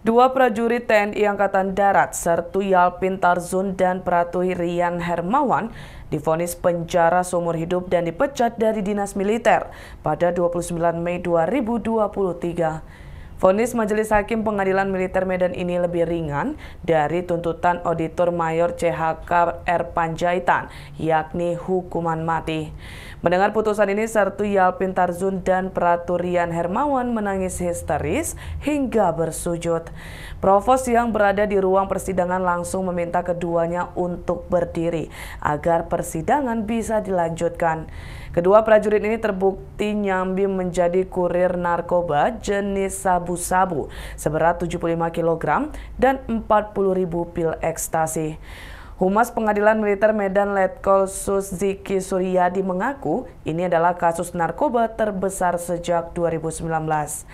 Dua prajurit TNI Angkatan Darat, Sertu Yalpin Tarzun dan Pratuhi Rian Hermawan, difonis penjara seumur hidup dan dipecat dari dinas militer pada 29 Mei 2023 fonis Majelis Hakim Pengadilan Militer Medan ini lebih ringan dari tuntutan Auditor Mayor CHK R. Panjaitan, yakni hukuman mati. Mendengar putusan ini, Sertu Yalpin Tarzun dan Peraturian Hermawan menangis histeris hingga bersujud. Provos yang berada di ruang persidangan langsung meminta keduanya untuk berdiri agar persidangan bisa dilanjutkan. Kedua prajurit ini terbukti nyambi menjadi kurir narkoba jenis sabu sabu-sabu seberat 75 kg dan 40.000 pil ekstasi. Humas Pengadilan Militer Medan Letkol Suzziki Suryadi mengaku ini adalah kasus narkoba terbesar sejak 2019.